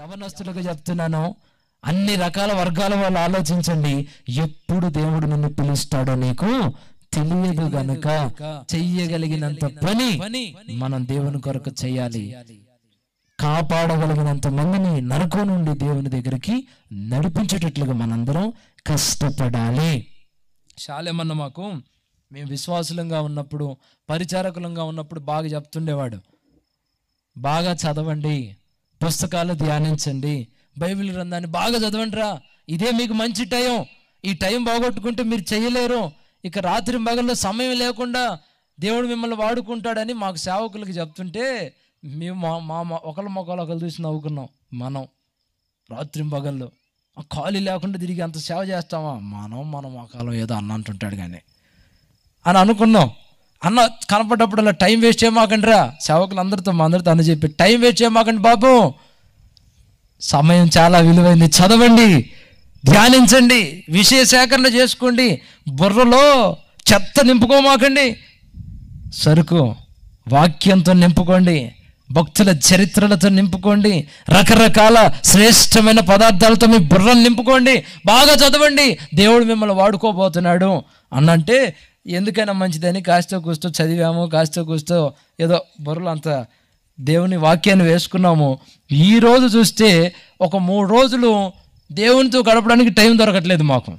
యవనస్తులుగా చెప్తున్నాను అన్ని రకాల వర్గాల వాళ్ళు ఆలోచించండి ఎప్పుడు దేవుడు నిన్ను పిలుస్తాడో నీకు తెలియదు గనక చెయ్యగలిగినంత పని మనం దేవుని కొరకు చేయాలి కాపాడగలిగినంత మందిని నరకు నుండి దేవుని దగ్గరికి నడిపించేటట్లుగా మనందరం కష్టపడాలి శాలేమన్న మాకు మేము విశ్వాసులంగా ఉన్నప్పుడు పరిచారకులంగా ఉన్నప్పుడు బాగా చెప్తుండేవాడు బాగా చదవండి పుస్తకాలు ధ్యానించండి బైబిల్ గ్రంథాన్ని బాగా చదవండి రా ఇదే మీకు మంచి టైం ఈ టైం బాగొట్టుకుంటే మీరు చేయలేరు ఇక రాత్రి మగల్లో సమయం లేకుండా దేవుడు మిమ్మల్ని వాడుకుంటాడని మాకు సేవకులకి చెప్తుంటే మేము మా మా ఒకళ్ళ మొక్కలు ఒకళ్ళు చూసి నవ్వుకున్నాం మనం రాత్రి పగల్లో ఖాళీ లేకుండా తిరిగి అంత సేవ చేస్తామా మనం మనం ఆ కాలం ఏదో అన్నంటుంటాడు కానీ అని అనుకున్నాం అన్న కనపడ్డప్పుడు అలా టైం వేస్ట్ చేయమాకండి రా అందరితో మా అందరితో అని చెప్పి టైం వేస్ట్ చేయమాకండి బాబు సమయం చాలా విలువైంది చదవండి ధ్యానించండి విషయ సేకరణ చేసుకోండి బుర్రలో చెత్త నింపుకోమాకండి సరుకు వాక్యంతో నింపుకోండి భక్తుల చరిత్రలతో నింపుకోండి రకరకాల శ్రేష్టమైన పదార్థాలతో మీ బుర్రను నింపుకోండి బాగా చదవండి దేవుడు మిమ్మల్ని వాడుకోబోతున్నాడు అన్నంటే ఎందుకైనా మంచిదని కాస్తో కూస్తో చదివాము కాస్తో కూస్తో ఏదో బుర్రలు అంత దేవుని వాక్యాన్ని వేసుకున్నాము ఈరోజు చూస్తే ఒక మూడు రోజులు దేవునితో గడపడానికి టైం దొరకట్లేదు మాకు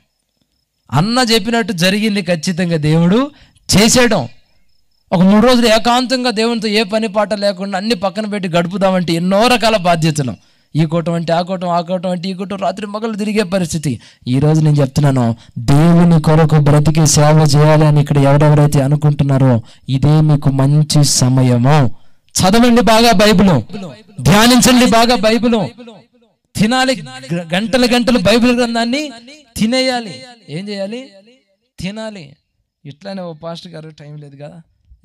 అన్న చెప్పినట్టు జరిగింది ఖచ్చితంగా దేవుడు చేసేయడం ఒక మూడు రోజులు ఏకాంతంగా దేవునితో ఏ పని పాట లేకుండా అన్ని పక్కన పెట్టి గడుపుదామంటే ఎన్నో రకాల బాధ్యతలు ఈ కూటం అంటే ఆ కూటం ఆ కూటం అంటే ఈ కూటం రాత్రి మొగలు తిరిగే పరిస్థితి ఈరోజు నేను చెప్తున్నాను దేవుని కొరకు బ్రతికి సేవ చేయాలి అని ఇక్కడ ఎవరెవరైతే అనుకుంటున్నారో ఇదే మీకు మంచి సమయము చదవండి బాగా బైబులు ధ్యానించండి బాగా బైబులు తినాలి గంటలు గంటలు బైబిల్ గ్రంథాన్ని తినేయాలి ఏం చేయాలి తినాలి ఇట్లానే ఓ పాస్టర్ గారు టైం లేదు కదా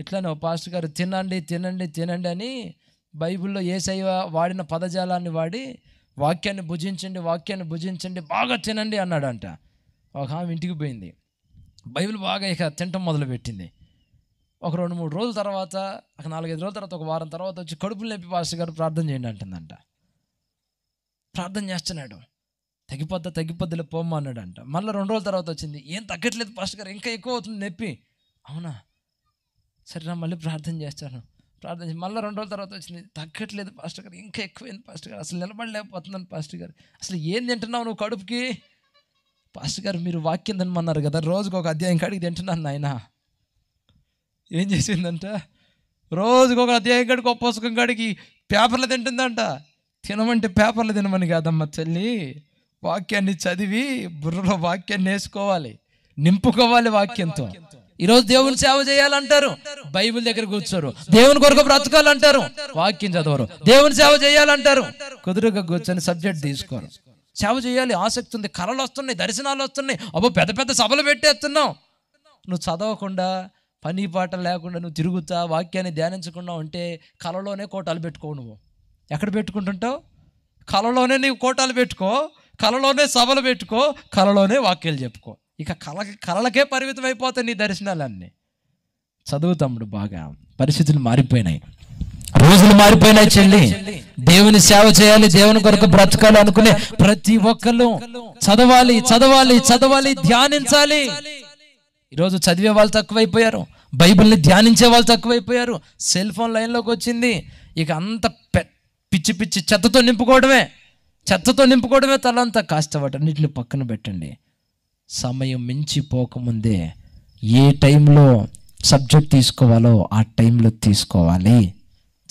ఇట్లానే ఓ పాస్టర్ గారు తినండి తినండి తినండి అని బైబిల్లో ఏసయ్య వాడిన పదజాలాన్ని వాడి వాక్యాన్ని భుజించండి వాక్యాన్ని భుజించండి బాగా తినండి అన్నాడంట ఒక ఆమె ఇంటికి పోయింది బైబిల్ బాగా ఇక తినటం మొదలుపెట్టింది ఒక రెండు మూడు రోజుల తర్వాత ఒక నాలుగైదు రోజుల తర్వాత ఒక వారం తర్వాత వచ్చి కడుపులు నొప్పి పాస్టర్ గారు ప్రార్థన చేయండి అంటుందంట ప్రార్థన చేస్తున్నాడు తగ్గిపోద్దా తగ్గిపోద్దులే పోమ్మా అన్నాడంట మళ్ళీ రెండు రోజుల తర్వాత వచ్చింది ఏం తగ్గట్లేదు పాస్టర్ గారు ఇంకా ఎక్కువ అవుతుంది నొప్పి అవునా సరే మళ్ళీ ప్రార్థన చేస్తాను ప్రార్థన మళ్ళీ రెండు రోజుల తర్వాత వచ్చింది తగ్గట్లేదు పాస్టర్ గారు ఇంకా ఎక్కువైంది పాస్టర్ గారు అసలు నిలబడలేకపోతుందని పాస్టర్ గారు అసలు ఏం తింటున్నావు నువ్వు కడుపుకి పాస్టర్ గారు మీరు వాక్యం తినమన్నారు కదా రోజుకు ఒక అధ్యాయం కాడికి తింటున్నాను నాయన ఏం చేసిందంట రోజుకు ఒక అధ్యాయం కాడికి ఒక పుస్తకం కాడికి పేపర్లు తింటుందంట తినమంటే పేపర్లు తినమని కాదమ్మ తల్లి వాక్యాన్ని చదివి బుర్రలో వాక్యాన్ని వేసుకోవాలి నింపుకోవాలి వాక్యంతో ఈరోజు దేవుని సేవ చేయాలంటారు బైబిల్ దగ్గర కూర్చోరు దేవుని కొరకు బ్రతకాలంటారు వాక్యం చదవరు దేవుని సేవ చేయాలంటారు కుదురుగా కూర్చొని సబ్జెక్ట్ తీసుకోరు సేవ చేయాలి ఆసక్తి ఉంది కళలు వస్తున్నాయి దర్శనాలు వస్తున్నాయి అబ్బో పెద్ద పెద్ద సభలు పెట్టేస్తున్నావు నువ్వు చదవకుండా పని పాట లేకుండా నువ్వు తిరుగుతా వాక్యాన్ని ధ్యానించకుండా ఉంటే కళలోనే కోటాలు పెట్టుకో నువ్వు ఎక్కడ పెట్టుకుంటుంటావు కళలోనే నీవు కోటాలు పెట్టుకో కళలోనే సభలు పెట్టుకో కళలోనే వాక్యాలు చెప్పుకో ఇక కల కళలకే పరిమితం అయిపోతాయి నీ దర్శనాలన్నీ చదువు తమ్ముడు బాగా పరిస్థితులు మారిపోయినాయి రోజులు మారిపోయినాయి చెల్లి దేవుని సేవ చేయాలి దేవుని కొరకు బ్రతకాలి అనుకునే ప్రతి ఒక్కరు చదవాలి చదవాలి చదవాలి ధ్యానించాలి ఈరోజు చదివే వాళ్ళు తక్కువైపోయారు బైబిల్ని ధ్యానించే వాళ్ళు తక్కువైపోయారు సెల్ ఫోన్ లైన్లోకి వచ్చింది ఇక అంత పిచ్చి పిచ్చి చెత్తతో నింపుకోవడమే చెత్తతో నింపుకోవడమే తలంతా వాటి నీటిని పక్కన పెట్టండి సమయం మించిపోకముందే ఏ టైంలో సబ్జెక్ట్ తీసుకోవాలో ఆ టైంలో తీసుకోవాలి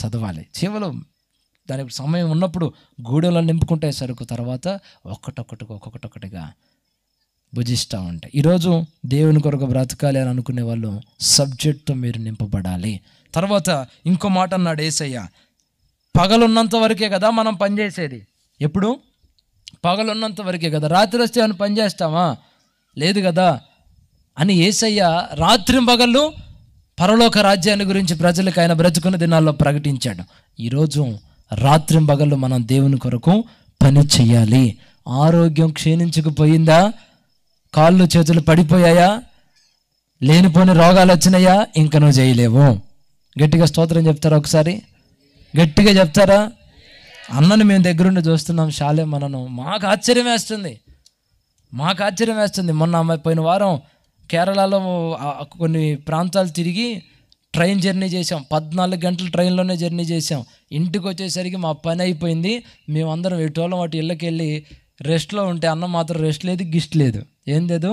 చదవాలి చివరి దానికి సమయం ఉన్నప్పుడు గూడెలో నింపుకుంటే సరుకు తర్వాత ఒక్కటొక్కటిగా ఒక్కొక్కటొక్కటిగా భుజిస్తూ ఉంటాయి ఈరోజు దేవుని కొరకు బ్రతకాలి అని అనుకునే వాళ్ళు సబ్జెక్ట్తో మీరు నింపబడాలి తర్వాత ఇంకో మాట అన్నాడు ఏసయ్య పగలున్నంత వరకే కదా మనం పనిచేసేది ఎప్పుడు పగలున్నంత వరకే కదా రాత్రి వస్తే ఏమైనా పనిచేస్తామా లేదు కదా అని ఏసయ్య పగళ్ళు పరలోక రాజ్యాన్ని గురించి ప్రజలకు ఆయన బ్రతుకున్న దినాల్లో ప్రకటించాడు ఈరోజు పగళ్ళు మనం దేవుని కొరకు పని చేయాలి ఆరోగ్యం క్షీణించకపోయిందా కాళ్ళు చేతులు పడిపోయాయా లేనిపోని రోగాలు వచ్చినాయా ఇంకా నువ్వు చేయలేవు గట్టిగా స్తోత్రం చెప్తారా ఒకసారి గట్టిగా చెప్తారా అన్నను మేము దగ్గరుండి చూస్తున్నాం షాలే మనను మాకు ఆశ్చర్యం వేస్తుంది మాకు ఆశ్చర్యం వేస్తుంది మొన్న పోయిన వారం కేరళలో కొన్ని ప్రాంతాలు తిరిగి ట్రైన్ జర్నీ చేసాం పద్నాలుగు గంటలు ట్రైన్లోనే జర్నీ చేసాం ఇంటికి వచ్చేసరికి మా పని అయిపోయింది మేమందరం ఎటువల్ల వాటి ఇళ్ళకి వెళ్ళి రెస్ట్లో ఉంటే అన్నం మాత్రం రెస్ట్ లేదు గిస్ట్ లేదు ఏం లేదు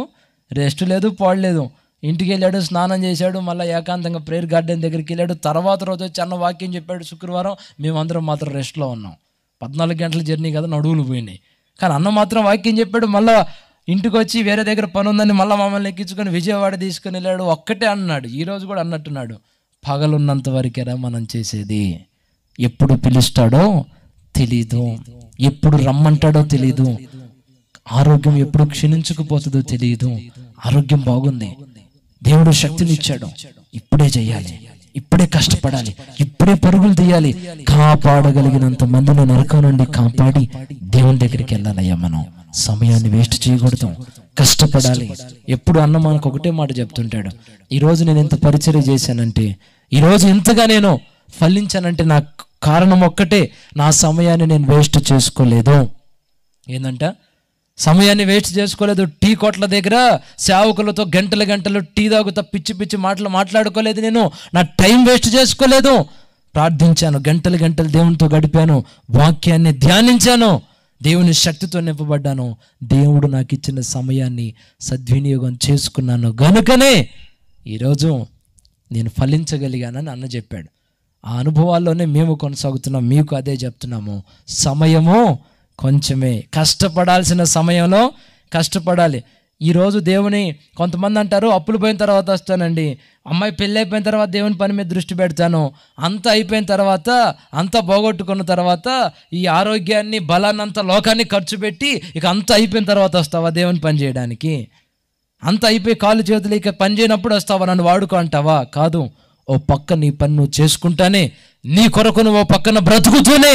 రెస్ట్ లేదు పాడలేదు ఇంటికి వెళ్ళాడు స్నానం చేశాడు మళ్ళీ ఏకాంతంగా ప్రేయర్ గార్డెన్ దగ్గరికి వెళ్ళాడు తర్వాత రోజు వచ్చి అన్న వాక్యం చెప్పాడు శుక్రవారం మేమందరం మాత్రం రెస్ట్లో ఉన్నాం పద్నాలుగు గంటల జర్నీ కదా నడువులు పోయినాయి కానీ అన్న మాత్రం వాక్యం చెప్పాడు మళ్ళీ ఇంటికి వచ్చి వేరే దగ్గర పని ఉందని మళ్ళీ మమ్మల్ని ఎక్కించుకొని విజయవాడ తీసుకుని వెళ్ళాడు ఒక్కటే అన్నాడు ఈరోజు కూడా అన్నట్టున్నాడు పగలున్నంత వరకేరా మనం చేసేది ఎప్పుడు పిలుస్తాడో తెలీదు ఎప్పుడు రమ్మంటాడో తెలీదు ఆరోగ్యం ఎప్పుడు క్షీణించుకుపోతుందో తెలియదు ఆరోగ్యం బాగుంది దేవుడు శక్తిని ఇచ్చాడు ఇప్పుడే చేయాలి ఇప్పుడే కష్టపడాలి ఇప్పుడే పరుగులు తీయాలి కాపాడగలిగినంత మందిని నరకం నుండి కాపాడి దేవుని దగ్గరికి వెళ్ళాలయ్యా మనం సమయాన్ని వేస్ట్ చేయకూడదు కష్టపడాలి ఎప్పుడు అన్న మనకు ఒకటే మాట చెప్తుంటాడు ఈరోజు నేను ఎంత పరిచయం చేశానంటే ఈరోజు ఎంతగా నేను ఫలించానంటే నా కారణం ఒక్కటే నా సమయాన్ని నేను వేస్ట్ చేసుకోలేదు ఏంటంట సమయాన్ని వేస్ట్ చేసుకోలేదు టీ కొట్ల దగ్గర సేవకులతో గంటల గంటలు టీ తాగుతా పిచ్చి పిచ్చి మాటలు మాట్లాడుకోలేదు నేను నా టైం వేస్ట్ చేసుకోలేదు ప్రార్థించాను గంటలు గంటలు దేవునితో గడిపాను వాక్యాన్ని ధ్యానించాను దేవుని శక్తితో నింపబడ్డాను దేవుడు నాకు ఇచ్చిన సమయాన్ని సద్వినియోగం చేసుకున్నాను గనుకనే ఈరోజు నేను ఫలించగలిగానని అన్న చెప్పాడు ఆ అనుభవాల్లోనే మేము కొనసాగుతున్నాం మీకు అదే చెప్తున్నాము సమయము కొంచెమే కష్టపడాల్సిన సమయంలో కష్టపడాలి ఈరోజు దేవుని కొంతమంది అంటారు అప్పులు పోయిన తర్వాత వస్తానండి అమ్మాయి పెళ్ళి అయిపోయిన తర్వాత దేవుని పని మీద దృష్టి పెడతాను అంత అయిపోయిన తర్వాత అంత పోగొట్టుకున్న తర్వాత ఈ ఆరోగ్యాన్ని బలాన్ని అంత లోకాన్ని ఖర్చు పెట్టి ఇక అంత అయిపోయిన తర్వాత వస్తావా దేవుని పని చేయడానికి అంత అయిపోయి కాలు చేతులు ఇక పని చేయనప్పుడు వస్తావా నన్ను వాడుకో అంటావా కాదు ఓ పక్క నీ పని నువ్వు చేసుకుంటానే నీ కొరకు నువ్వు ఓ పక్కన బ్రతుకుతూనే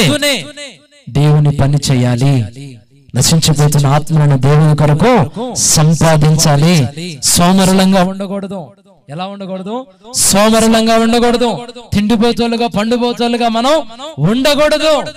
దేవుని పని చేయాలి నశించిపోతున్న ఆత్మలను దేవుని కొరకు సంపాదించాలి సోమరులంగా ఉండకూడదు ఎలా ఉండకూడదు సోమరులంగా ఉండకూడదు తిండిపోతులుగా పండుపోతులుగా మనం ఉండకూడదు